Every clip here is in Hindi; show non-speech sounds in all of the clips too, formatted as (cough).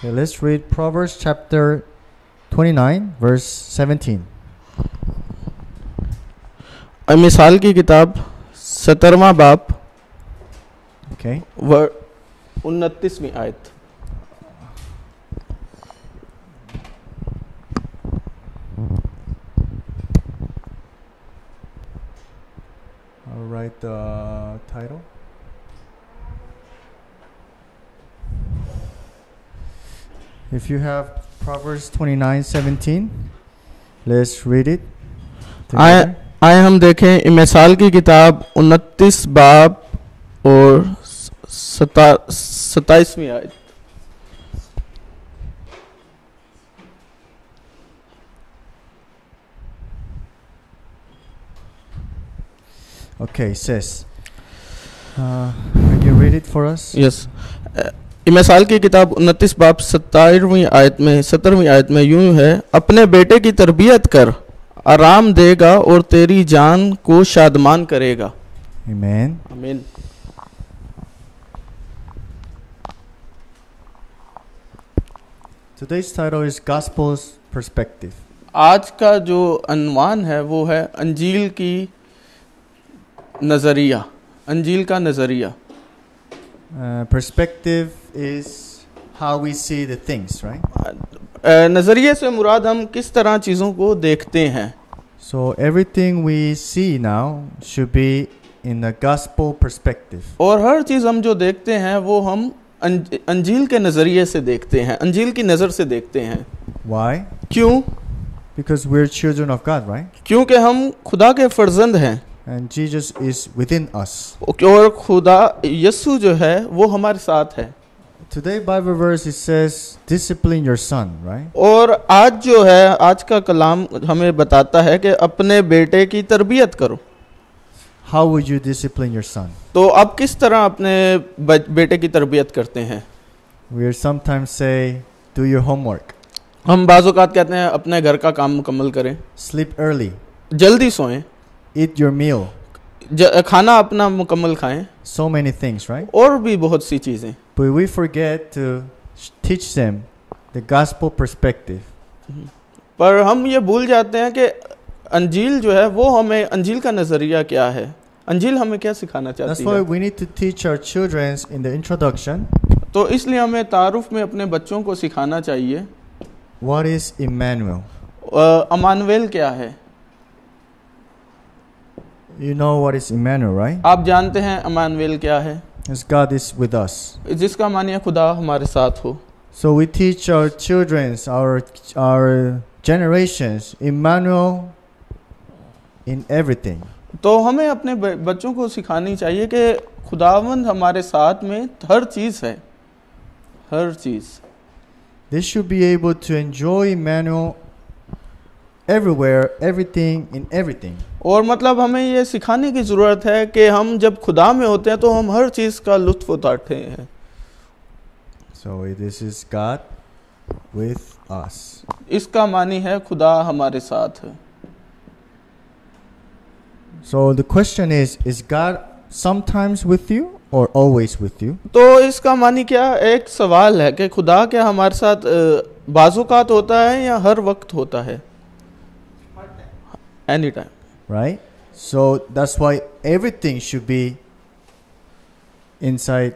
Okay, let's read Proverbs chapter 29, verse 17. मिसाल की किताब सतरवा बाप okay. वर उनतीसवीं आयत the title. If you have Proverbs 29 17, let's read it. Together. आए हम देखें मिसाल की किताब उनतीस बाब और सता, आयत Okay, it says. Uh, can you read it for us? Yes. Uh, इमसाल की किताब उनतीस बाप सत्ताईसवीं आयत में सत्तरवीं आयत में यूं है अपने बेटे की तरबियत कर आराम देगा और तेरी जान को शादमान करेगा Amen. Amen. Today's title is Gospel's Perspective. आज का जो अनवान है वो है अंजील की नज़रिया अंजील का नज़रिया perspective uh, is how we see the things, right? नज़रिए से मुराद हम किस तरह चीज़ों को देखते हैं So everything we see now should be in the gospel perspective. और हर चीज़ हम जो देखते हैं वो हम अंजील के नज़रिए से देखते हैं अंजील की नज़र से देखते हैं Why? क्यों Because we're children of God, right? क्योंकि हम खुदा के फर्जंद हैं And Jesus is within us. और खुदा यस्सु जो है वो हमारे साथ है Today Bible verse it says discipline your son, right? और आज जो है आज का कलाम हमें बताता है कि अपने बेटे की तरबियत करो. How would you discipline your son? तो आप किस तरह अपने बेटे की तरबियत करते हैं? We sometimes say do your homework. हम बाज़ात कहते हैं अपने घर का काम मुकम्मल करें. Sleep early. जल्दी सोएं. Eat your meal. खाना अपना मुकम्मल खाएं सो मेनी थिंग्स राइट और भी बहुत सी चीजें but we forget to teach them the gospel perspective पर हम ये भूल जाते हैं कि अंजील जो है वो हमें अंजील का नजरिया क्या है अंजील हमें क्या सिखाना चाहती That's why है we need to teach our children in the introduction तो इसलिए हमें तारुफ में अपने बच्चों को सिखाना चाहिए व्हाट इज इमैनुअल अमानुएल क्या है You know what is Emmanuel, right? आप जानते हैं अमानुएल क्या है His God is with us. जिसका मानिए खुदा हमारे साथ हो So we teach our children, our our generations, Emmanuel in everything. तो हमें अपने बच्चों को सिखानी चाहिए कि खुदावंद हमारे साथ में हर चीज़ है हर चीज़ They should be able to enjoy Emmanuel everywhere everything in everything और मतलब हमें ये सिखाने की ज़रूरत है कि हम जब खुदा में होते हैं तो हम हर चीज़ का लुत्फ उठाते हैं so this is God with us इसका मानी है खुदा हमारे साथ है so the question is is God sometimes with you और ऑलवेज विथ यू तो इसका मानी क्या एक सवाल है कि खुदा क्या हमारे साथ बाजूकात होता है या हर वक्त होता है Anytime. Right? So that's why everything should be inside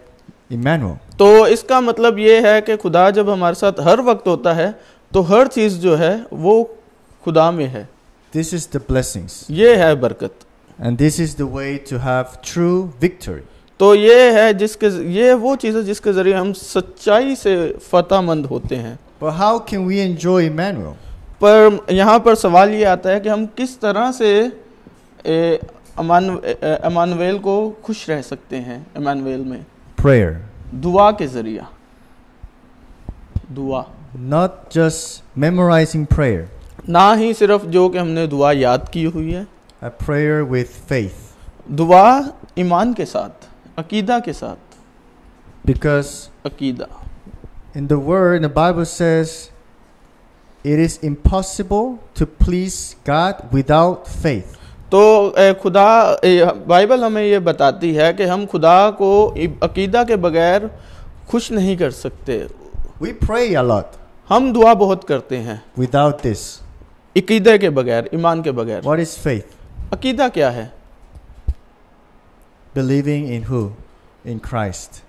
Emmanuel. तो इसका मतलब ये है कि खुदा जब हमारे साथ हर वक्त होता है तो हर चीज़ जो है वो खुदा में है This is the blessings. ये है बरकत And this is the way to have true victory. तो ये है जिसके ये वो चीज़ है जिसके जरिए हम सच्चाई से फतेहमंद होते हैं But how can we enjoy Emmanuel? पर यहाँ पर सवाल ये आता है कि हम किस तरह से अमानवेल को खुश रह सकते हैं अमानवेल में प्रेयर दुआ के जरिया दुआ नॉट जस्ट मेमोराइजिंग प्रेयर ना ही सिर्फ जो कि हमने दुआ याद की हुई है A prayer with faith. दुआ ईमान के साथ अकीदा के साथ बिकॉज अकीदा इन the word in the Bible says It is impossible to please God without faith. तो खुदा बाइबल हमें ये बताती है कि हम खुदा को अकीदा के बगैर खुश नहीं कर सकते We pray a lot. हम दुआ बहुत करते हैं Without this. अकीदे के बगैर ईमान के बगैर What is faith? अकीदा क्या है Believing in who? In Christ.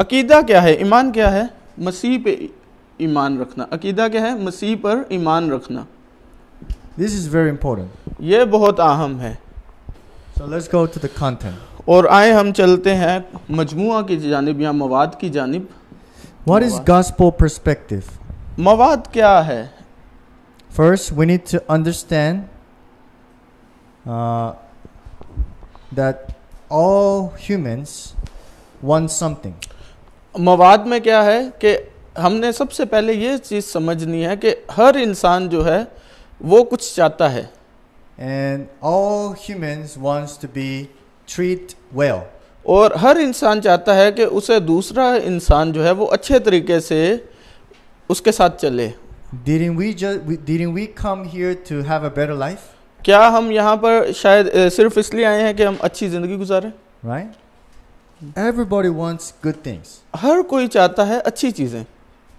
अकीदा क्या है ईमान क्या है मसीह पे ईमान रखना अकीदा क्या है मसीह पर ईमान रखना दिस इज वेरी इंपॉर्टेंट ये बहुत अहम है so let's go to the content और आए हम चलते हैं मजमुआ की जानब या मवाद की जानब What इज gospel perspective? मवाद क्या है first we need to understand uh, that all humans मवाद में क्या है कि हमने सबसे पहले ये चीज़ समझनी है कि हर इंसान जो है वो कुछ चाहता है and all humans wants to be treat well और हर इंसान चाहता है कि उसे दूसरा इंसान जो है वो अच्छे तरीके से उसके साथ चले didn't we just didn't we come here to have a better life क्या हम यहाँ पर शायद सिर्फ इसलिए आए हैं कि हम अच्छी जिंदगी गुजारें? Right everybody wants good things हर कोई चाहता है अच्छी चीजें.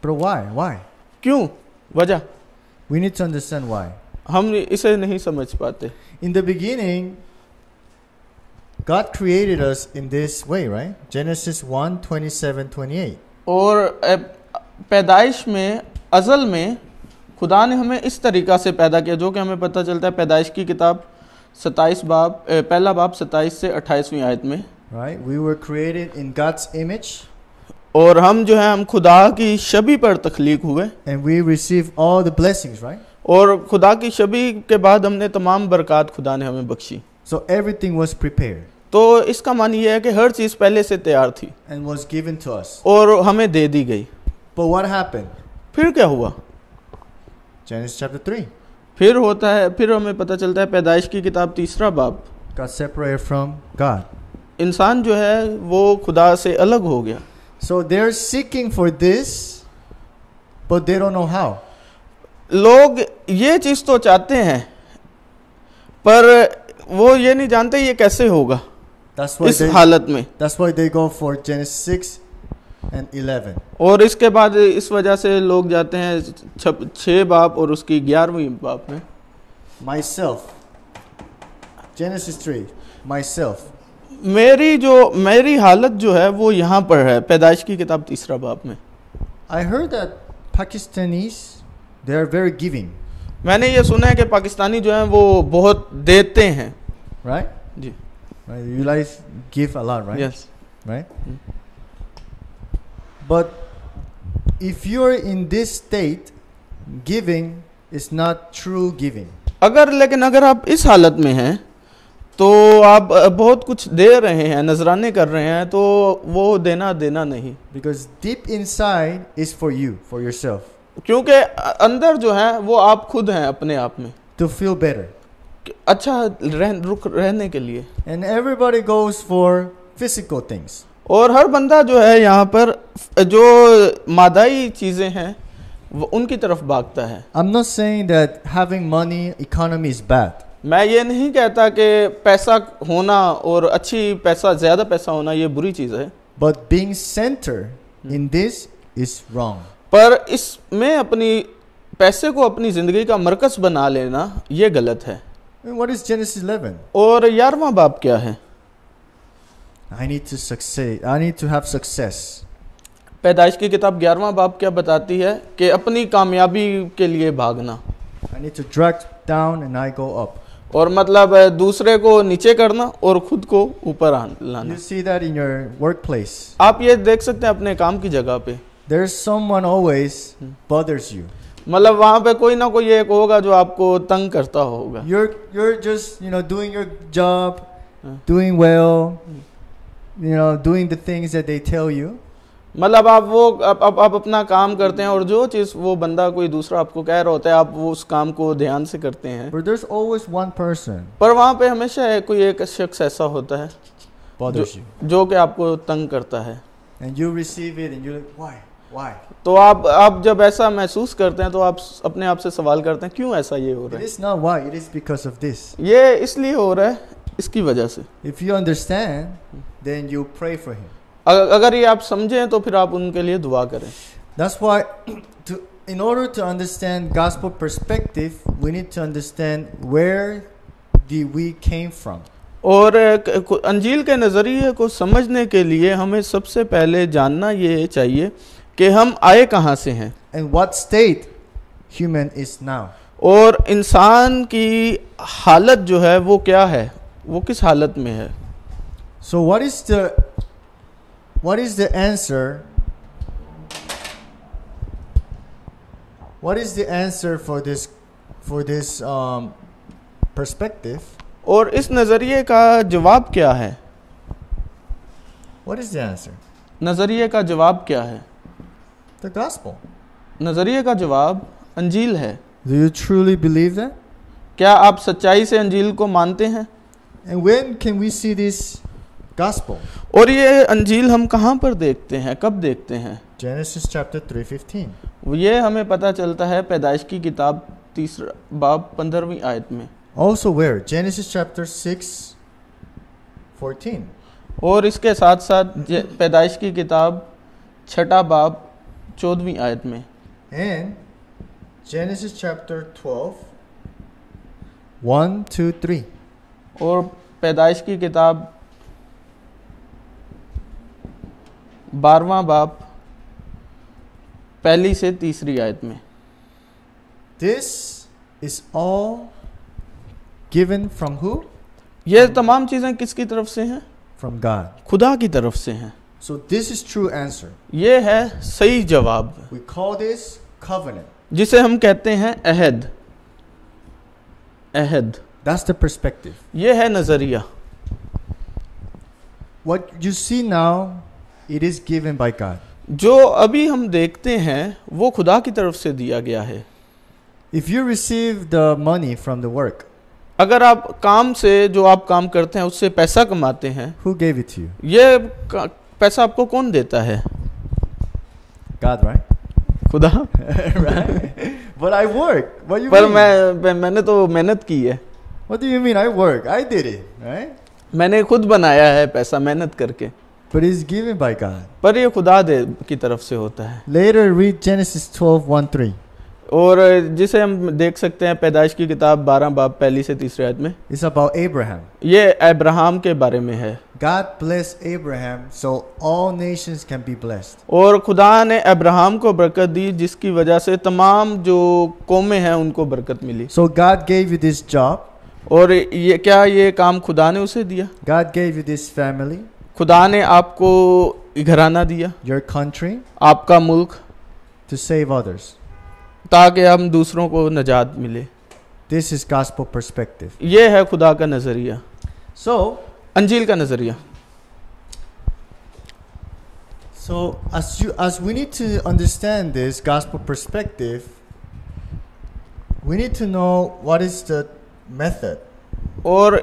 ब्रो व्हाई व्हाई क्यों वजह we need to understand why हम इसे नहीं समझ पाते in the beginning God created us in this way, right? Genesis 1:27-28. और पैदाइश में अजल में खुदा ने हमें इस तरीका से पैदा किया जो कि हमें पता चलता है पैदाइश की किताब 27 बाब पहला बाब 27 से 28वीं आयत में right we were created in God's image और हम जो है हम खुदा की शबी पर तखलीक हुए and we receive all the blessings right और खुदा की शबी के बाद हमने तमाम बरकत खुदा ने हमें बख्शी सो एवरीथिंग वाज प्रिपेयर्ड तो इसका मान ये है कि हर चीज पहले से तैयार थी and was given to us और हमें दे दी गई बट व्हाट हैपेंड फिर क्या हुआ जेनेसिस चैप्टर 3 फिर होता है फिर हमें पता चलता है पैदाइश की किताब तीसरा बाब का सेपरेट फ्रॉम गॉड इंसान जो है वो खुदा से अलग हो गया So they're seeking for this, but they don't know how. लोग ये चीज तो चाहते हैं पर वो ये नहीं जानते ये कैसे होगा इस they, हालत में that's why they go for Genesis 6 and 11. और इसके बाद इस वजह से लोग जाते हैं छ बाप और उसकी ग्यारहवीं बाप में myself Genesis three myself मेरी जो मेरी हालत जो है वो यहाँ पर है पैदाइश की किताब तीसरा बाब में I heard that Pakistanis they are very giving मैंने ये सुना है कि पाकिस्तानी जो हैं वो बहुत देते हैं राइट जी you like give a lot right yes right but if you are in this state giving is not true giving अगर लेकिन अगर आप इस हालत में हैं तो आप बहुत कुछ दे रहे हैं नजराने कर रहे हैं तो वो देना देना नहीं because deep inside is for you for yourself क्योंकि अंदर जो है वो आप खुद हैं अपने आप में टू फील बेटर अच्छा रह, रुक रहने के लिए and everybody goes for physical things और हर बंदा जो है यहाँ पर जो मादाई चीज़ें हैं वो उनकी तरफ भागता है I am not saying that having money economy is bad मैं ये नहीं कहता कि पैसा होना और अच्छी पैसा ज्यादा पैसा होना ये बुरी चीज है but being centre in this is wrong पर इसमें अपनी पैसे को अपनी जिंदगी का मरकज बना लेना ये गलत है What is Genesis 11? और यारवा बाप क्या है I need to succeed. I need to have success. पैदाइश की किताब ग्यारहवा बाप क्या बताती है कि अपनी कामयाबी के लिए भागना I need to drag down and I go up. और मतलब दूसरे को नीचे करना और खुद को ऊपर लाना आप ये देख सकते हैं अपने काम की जगह पे देर ऑलवेज बदर्स यू मतलब वहां पे कोई ना कोई एक होगा जो आपको तंग करता होगा things that they tell you मतलब आप वो आप, आप, आप अपना काम करते हैं और जो चीज वो बंदा कोई दूसरा आपको कह रहा होता है आप वो उस काम को ध्यान से करते हैं पर वहाँ पे हमेशा है कोई एक शख्स ऐसा होता है जो, जो कि आपको तंग करता है and you receive it and you're like, why? Why? तो आप आप जब ऐसा महसूस करते हैं तो आप अपने आप से सवाल करते हैं क्यों ऐसा ये हो रहा है It is not why, it is because of this. ये इसलिए हो रहा है इसकी वजह से If you understand, then you pray for him. अगर ये आप समझें तो फिर आप उनके लिए दुआ करें That's why to, in order to understand gospel perspective, we need to understand where the we came from. और अंजील के नज़रिए को समझने के लिए हमें सबसे पहले जानना ये चाहिए कि हम आए कहाँ से हैं and what state human is now और इंसान की हालत जो है वो क्या है वो किस हालत में है so what is the What is the answer? What is the answer for this for this um, perspective? और इस नज़रिए का जवाब क्या है What is the answer? नज़रिए का जवाब क्या है The gospel. नज़रिए का जवाब अंजील है Do you truly believe that? क्या आप सच्चाई से अंजील को मानते हैं And when can we see this gospel. और ये अंजील हम कहाँ पर देखते हैं कब देखते हैं Genesis chapter 3:15. ये हमें पता चलता है पैदाइश की किताब तीसरा बाब पंद्रहवीं आयत में Also where Genesis chapter 6 14. और इसके साथ साथ पैदाइश की किताब छठा बाब चौदहवीं आयत में And Genesis chapter 12 1 2 3 और पैदाइश की किताब बारवा बाप पहली से तीसरी आयत में this is all given from who ये तमाम चीजें किसकी तरफ से हैं फ्रॉम गॉड खुदा की तरफ से हैं so this is true answer ये है सही जवाब वी कॉल दिस कवेनेंट जिसे हम कहते हैं अहद अहद दैट्स द पर्सपेक्टिव ये है नजरिया what you see now it is given by God जो अभी हम देखते हैं वो खुदा की तरफ से दिया गया है if you receive the money from the work अगर आप काम से जो आप काम करते हैं उससे पैसा कमाते हैं हु गेव इट यू ये पैसा आपको कौन देता है गॉड राइट खुदा बट आई वर्क पर मैं मैंने तो मेहनत की है What do you mean I work? I did it, right? मैंने खुद बनाया है पैसा मेहनत करके But it's given by God. पर ये खुदा दे की तरफ से होता है Later read Genesis 12, 1, और जिसे हम देख सकते हैं पैदाइश की किताब बारह बाब पहली से तीसरे आयत में It's about Abraham. ये अब्राहम के बारे में है God bless Abraham so all nations can be blessed. और खुदा ने अब्राहम को बरकत दी जिसकी वजह से तमाम जो कौमें हैं उनको बरकत मिली so God gave you this job और ये क्या ये काम खुदा ने उसे दिया God gave you this family खुदा ने आपको घराना दिया योर कंट्री आपका मुल्क टू सेव अदर्स ताकि हम दूसरों को नजात मिले दिस इज गॉस्पल पर्सपेक्टिव ये है खुदा का नजरिया सो so, अंजील का नजरिया सो as you as we need to understand this gospel perspective, we need to know what is the method. और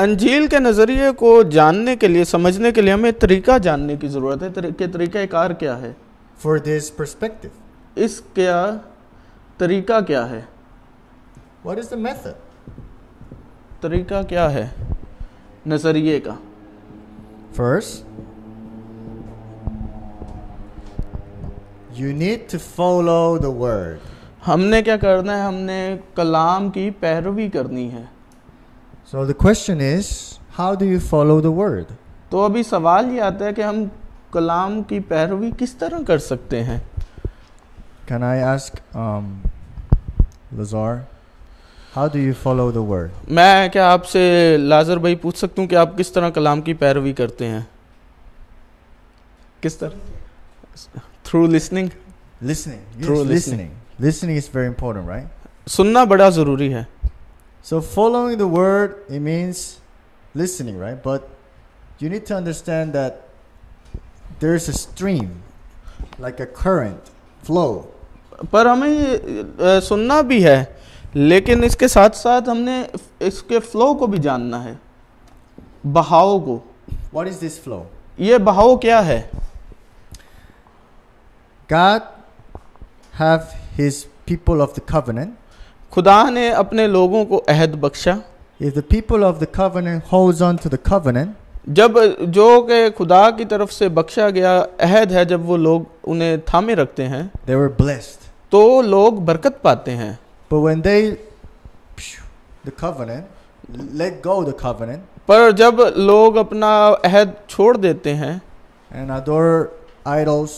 अंजील के नज़रिए को जानने के लिए समझने के लिए हमें तरीका जानने की ज़रूरत है तरीके कार क्या है फॉर दिस परस्पेक्टिव इस क्या तरीका क्या है व्हाट इज़ द मेथड तरीका क्या है नज़रिए का first you need to follow the word हमने क्या करना है हमने कलाम की पैरवी करनी है So the question is, how do you follow the word? तो अभी सवाल ये आता है कि हम कलाम की पैरवी किस तरह कर सकते हैं Can I ask um, Lazar, how do you follow the word? मैं क्या आपसे लाजर भाई पूछ सकता हूँ कि आप किस तरह कलाम की पैरवी करते हैं किस तरह Through listening. Listening. Listening listening listening. listening. Listening is very important, right? सुनना बड़ा जरूरी है So following the word, it means listening, right? But you need to understand that there's a stream, like a current, flow. पर हमें सुनना भी है लेकिन इसके साथ साथ हमने इसके फ्लो को भी जानना है बहाव को What is this flow? ये बहाव क्या है God have his people of the covenant खुदा ने अपने लोगों को अहद बख्शा If the people of the covenant holds on to the covenant, जब जो के खुदा की तरफ से बख्शा गया अहद है जब वो लोग उन्हें थामे रखते हैं they were blessed. तो लोग बरकत पाते हैं But when they the covenant, let go the covenant, पर जब लोग अपना अहद छोड़ देते हैं and adore idols,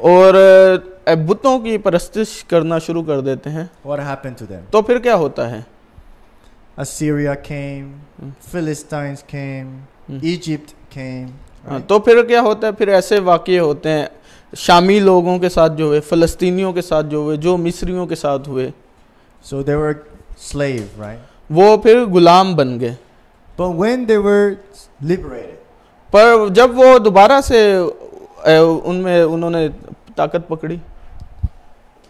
और बुतों की परस्तिश करना शुरू कर देते हैं What happened to them? तो फिर क्या होता है Assyria came, हम्म। Philistines came, हम्म। Egypt came. हाँ, right? तो फिर क्या होता है फिर ऐसे वाक्य होते हैं शामी लोगों के साथ जो हुए फलस्तीनियों के साथ जो हुए जो मिस्रियों के साथ हुए So they were slave, right? वो फिर गुलाम बन गए But when they were liberated, पर जब वो दोबारा से उनमें उन्होंने ताकत पकड़ी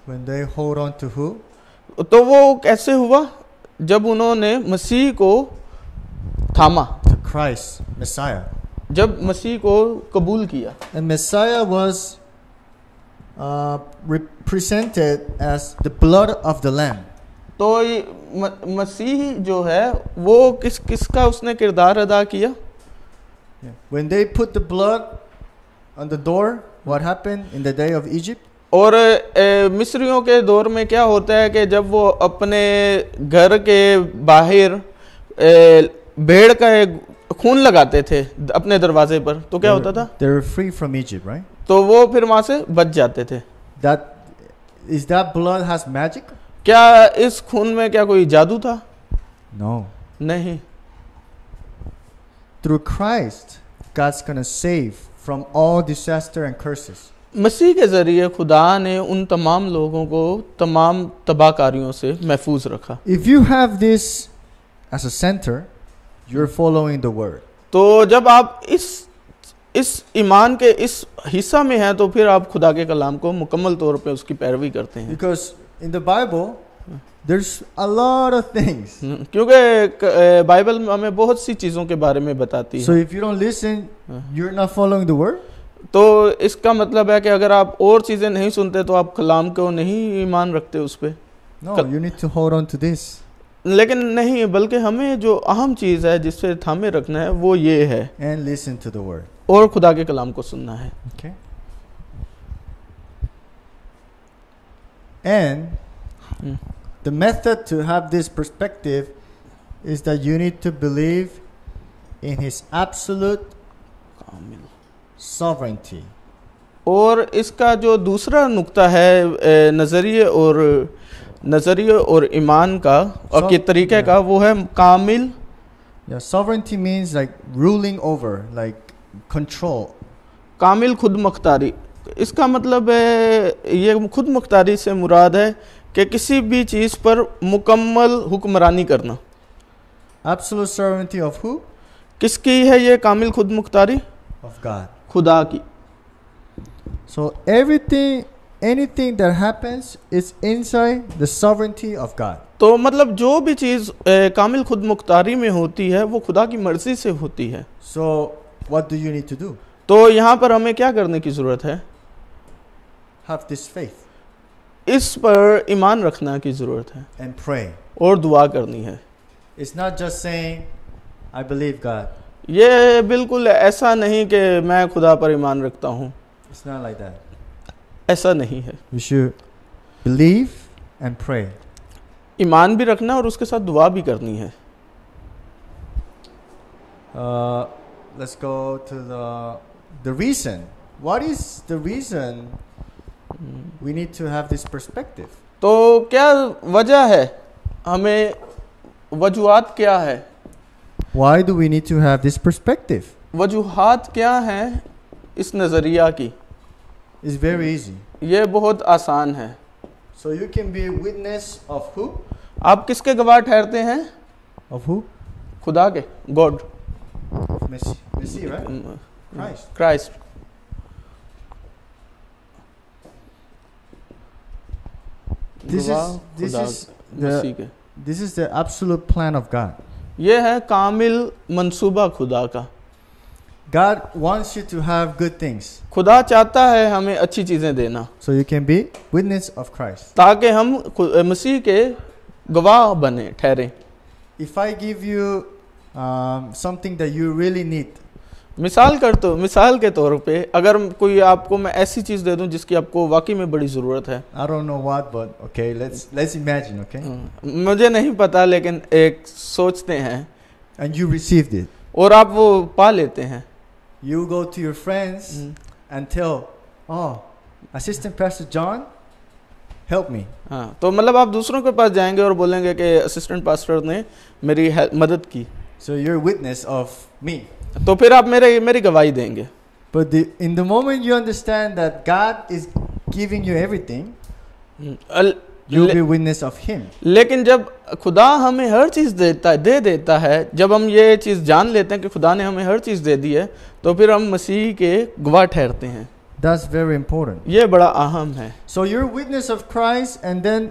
When they hold on to who? तो वो कैसे हुआ जब उन्होंने मसीह को थामा to Christ, Messiah. जब मसीह को कबूल किया And Messiah was uh, represented as the blood of the lamb. तो मसीह जो है वो किस किसका उसने किरदार अदा किया When they put the blood on the door, what happened in the day of Egypt? और मिस्रियों के दौर में क्या होता है कि जब वो अपने घर के बाहर भेड़ का एक खून लगाते थे अपने दरवाजे पर तो क्या होता था they were free from Egypt, right? तो वो फिर वहां से बच जाते थे that, is that blood has magic? क्या इस खून में क्या कोई जादू था no. नहीं Through Christ, God's gonna save from all disaster and curses. मसीह के ज़रिए खुदा ने उन तमाम लोगों को तमाम तबाहकारियों से महफूज रखा if you have this as a centre you are following the word तो जब आप इस इस ईमान के इस हिस्सा में हैं तो फिर आप खुदा के कलाम को मुकम्मल तौर पे उसकी पैरवी करते हैं because in the Bible There's a lot of things. हम्म, क्योंकि बाइबल हमें बहुत सी चीजों के बारे में बताती है. So if you don't listen, you're not following the word. तो इसका मतलब है कि अगर आप और चीजें नहीं सुनते तो आप कलाम को नहीं ईमान रखते उस पर यू लेकिन नहीं बल्कि हमें जो अहम चीज है जिस थामे रखना है वो ये है and listen to the word और खुदा के कलाम को सुनना है ओके sovereignty. और इसका जो दूसरा नुकता है नज़रिए और नज़रिए और ईमान का और के तरीके का वो है कामिल या sovereignty means like ruling over like control कामिल खुद मुख्तारी इसका मतलब है ये खुद मुख्तारी से मुराद है कि किसी भी चीज़ पर मुकम्मल हुक्मरानी करना एब्सोल्यूट sovereignty ऑफ हु किसकी है ये कामिल खुद मुख्तारी ऑफ गॉड खुदा की so everything anything that happens is inside the sovereignty of God तो मतलब जो भी चीज़ कामिल खुद मुख्तारी में होती है वो खुदा की मर्जी से होती है so what do you need to do तो यहाँ पर हमें क्या करने की ज़रूरत है हैव दिस फेथ इस पर ईमान रखना की ज़रूरत है एंड प्रे और दुआ करनी है it's not just saying I believe God ये बिल्कुल ऐसा नहीं कि मैं खुदा पर ईमान रखता हूँ ऐसा नहीं है बिलीव एंड प्रे ईमान भी रखना और उसके साथ दुआ भी करनी है let's go to the the reason what is the reason we need to have this perspective तो क्या वजह है हमें वजूहत क्या है Why do we need to have this perspective? वजूहत क्या हैं इस नज़रिया की It's very easy. ये बहुत आसान है So you can be a witness of who? आप किसके गवाह ठहरते हैं Of who? खुदा के God Of Messi. Messi, right? Mm, mm. Christ. Christ This is this is the, this is the absolute plan of God. यह है कामिल मंसूबा खुदा का God wants you to have good things. खुदा चाहता है हमें अच्छी चीजें देना so you can be witness of Christ ताकि हम मसीह के गवाह बने ठहरे if I give you something that you really need मिसाल कर तो मिसाल के तौर पे अगर कोई आपको मैं ऐसी चीज दे दूं जिसकी आपको वाकई में बड़ी जरूरत है I don't know what but okay let's let's imagine okay हम्म, मुझे नहीं पता लेकिन एक सोचते हैं and you received it और आप वो पा लेते हैं you go to your friends hmm. and tell oh assistant pastor John help me हाँ तो मतलब आप दूसरों के पास जाएंगे और बोलेंगे कि असिस्टेंट पास्टर ने मेरी मदद की so your witness of me तो फिर आप मेरे मेरी गवाही देंगे But the, in the moment you understand that God is giving you everything, I'll, you'll be witness of Him. लेकिन जब खुदा हमें हर चीज देता है दे देता है जब हम ये चीज जान लेते हैं कि खुदा ने हमें हर चीज दे दी है तो फिर हम मसीह के गवाह ठहरते हैं That's very important. ये बड़ा अहम है So you're witness of Christ and then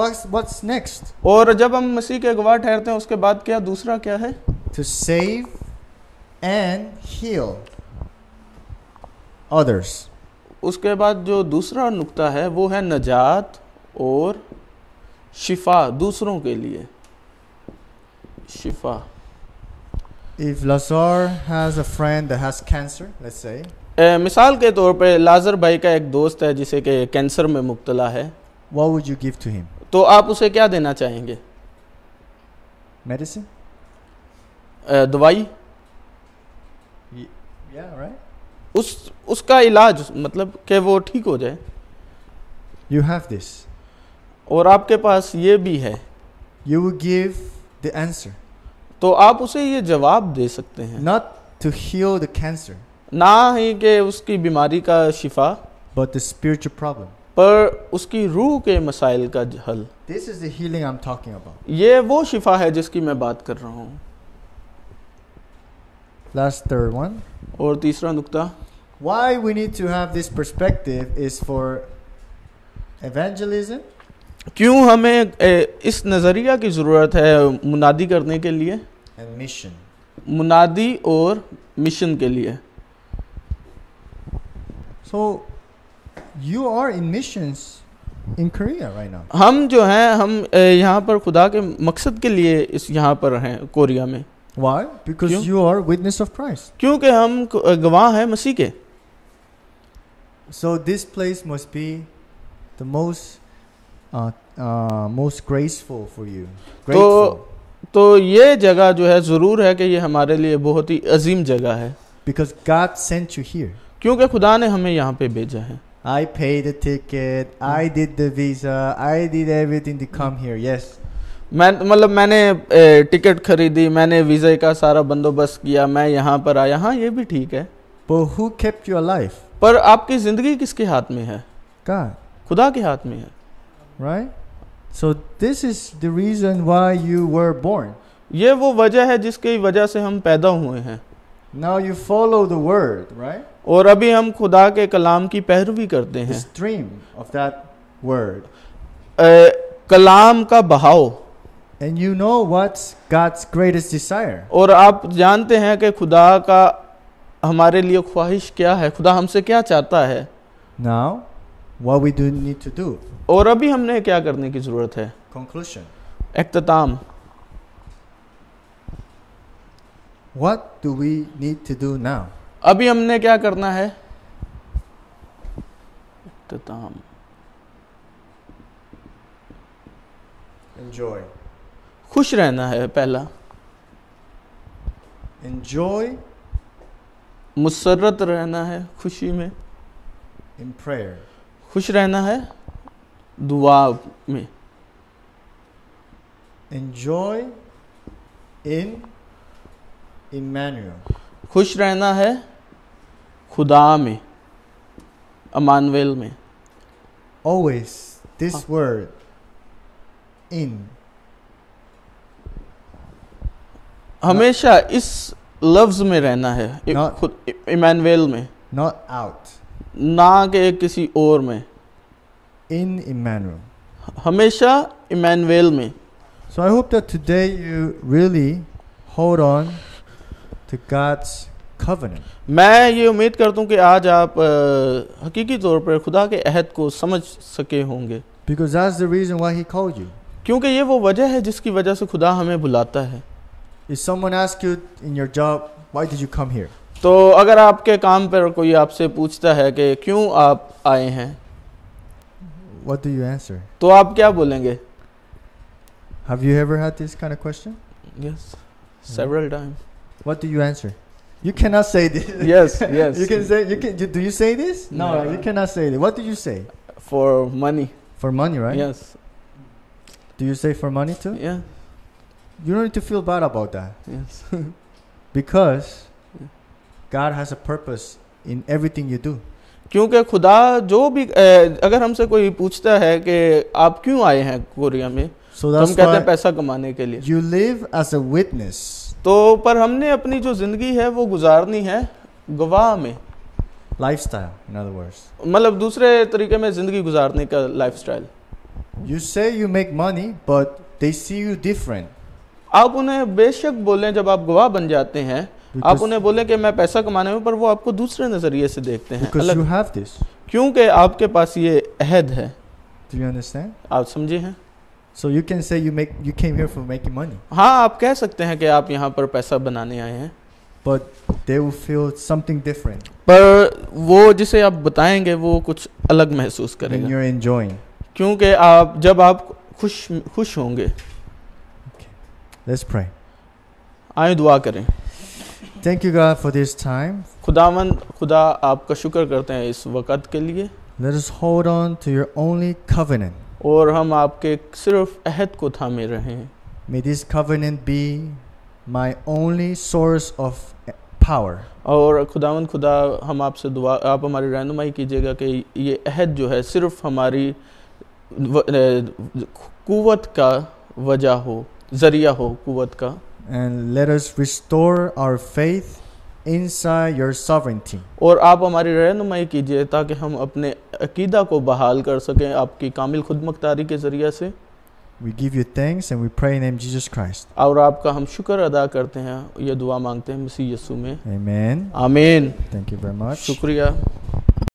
what's what's next? और जब हम मसीह के गवाह ठहरते हैं उसके बाद क्या दूसरा क्या है? To save and heal others. उसके बाद जो दूसरा नुक्ता है वो है नजात और शिफा दूसरों के लिए शिफा If Lazar has a friend that has cancer, let's say. ए, मिसाल के तौर पे लाजर भाई का एक दोस्त है जिसे के कैंसर में मुब्तला है What would you give to him? तो आप उसे क्या देना चाहेंगे मेडिसिन uh, दवाई उस उसका इलाज मतलब कि वो ठीक हो जाए यू हैव दिस और आपके पास ये भी है you will give the answer तो आप उसे ये जवाब दे सकते हैं not to heal the cancer ना ही कि उसकी बीमारी का शिफा बट द स्पिरिचुअल प्रॉब्लम पर उसकी रूह के मसाइल का हल this is the healing I am talking about ये वो शिफा है जिसकी मैं बात कर रहा हूँ Last third one. और तीसरा नुक्ता Why we need to have this perspective is for evangelism. क्यों हमें ए, इस नज़रिया की ज़रूरत है मुनादी करने के लिए and mission. मुनादी और मिशन के लिए So you are in missions in Korea right now. हम जो हैं हम ए, यहाँ पर खुदा के मकसद के लिए इस यहाँ पर हैं कोरिया में Why? Because क्यों? you are witness of Christ. क्योंकि हम गवाह हैं मसीह के So this place must be the most uh, uh, most graceful for you. Grateful. तो तो ये जगह जो है जरूर है कि ये हमारे लिए बहुत ही अजीम जगह है Because God sent you here. क्योंकि खुदा ने हमें यहाँ पे भेजा है I paid the ticket. I did the visa. I did everything to come here. Yes. मैं तो मतलब मैंने टिकट खरीदी मैंने वीज़े का सारा बंदोबस्त किया मैं यहाँ पर आया हाँ ये भी ठीक है But who kept पर आपकी ज़िंदगी किसके हाथ में है God. खुदा के हाथ में है right so this is the reason why you were born ये वो वजह है जिसकी वजह से हम पैदा हुए हैं Now you follow the word, right? और अभी हम खुदा के कलाम की पैरवी करते हैं स्ट्रीम ऑफ दैट वर्ड कलाम का बहाव And you know what's God's greatest desire. और आप जानते हैं कि खुदा का हमारे लिए ख्वाहिश क्या है खुदा हमसे क्या चाहता है Now, what we do need to do. और अभी हमने क्या करने की जरूरत है Conclusion. अख्ताम What do we need to do now? अभी हमने क्या करना है अख्ताम Enjoy. खुश रहना है पहला enjoy मुसरत रहना है खुशी में इन प्रेयर खुश रहना है दुआ में enjoy इन Emmanuel खुश रहना है खुदा में अमानवेल में ऑलवेज दिस वर्ड इन हमेशा इस लफ्ज में रहना है not, खुद इमैनुअल में नॉट आउट ना के किसी और में इन इमैनुअल हमेशा इमानवेल में so I hope that today you really hold on to God's covenant मैं ये उम्मीद करता हूँ कि आज आप हकीकी तौर पर खुदा के अहद को समझ सके होंगे because that's the reason why he called you क्योंकि ये वो वजह है जिसकी वजह से खुदा हमें बुलाता है If someone asks you in your job, why did you come here? तो अगर आपके काम पर कोई आपसे पूछता है कि क्यों आप आए हैं What do you answer? तो आप क्या बोलेंगे Have you ever had this kind of question? Yes, hmm. several times. What do you answer? You cannot say this. (laughs) Yes, yes. you can say you can. Do you say this? No, no, you cannot say this. What do you say? For money. For money, right? Yes. Do you say for money too? Yeah you don't need to feel bad about that. Yes. because yeah. God has a purpose in everything you do. क्योंकि खुदा जो भी अगर हमसे कोई पूछता है कि आप क्यों आए हैं कोरिया में so तो हम कहते हैं पैसा कमाने के लिए you live as a witness तो पर हमने अपनी जो जिंदगी है वो गुजारनी है गवाह में लाइफस्टाइल इन अदर वर्ड्स मतलब दूसरे तरीके में जिंदगी गुजारने का lifestyle you say you make money but they see you different आप उन्हें बेशक बोलें जब आप गवाह बन जाते हैं आप उन्हें बोलें कि मैं पैसा कमाने में पर वो आपको दूसरे नज़रिए से देखते हैं क्योंकि आपके पास ये अहद है आप समझे हैं So you can say you make you came here for making money. हाँ आप कह सकते हैं कि आप यहाँ पर पैसा बनाने आए हैं But they will feel something different. पर वो जिसे आप बताएंगे वो कुछ अलग महसूस करेंगे And you're enjoying. क्योंकि आप जब आप खुश खुश होंगे Let's pray. आए दुआ करें thank you God for this time खुदावन खुदा आपका शुक्र करते हैं इस वक्त के लिए Let us hold on to your only covenant. और हम आपके सिर्फ अहद को थामे रहे हैं may this covenant be my only source of power और खुदावन खुदा हम आपसे दुआ आप हमारी रहनुमाई कीजिएगा कि ये अहद जो है सिर्फ हमारी कुवत का वजह हो जरिया हो कुत का and let us restore our faith in your sovereignty और आप हमारी रहनुमाई कीजिए ताकि हम अपने अकीदा को बहाल कर सकें आपकी कामिल खुद मुख्तारी के जरिए से We give you thanks and we pray in name Jesus Christ. और आपका हम शुक्र अदा करते हैं यह दुआ मांगते हैं मसीह यसू में Amen. Amen. Thank you very much. शुक्रिया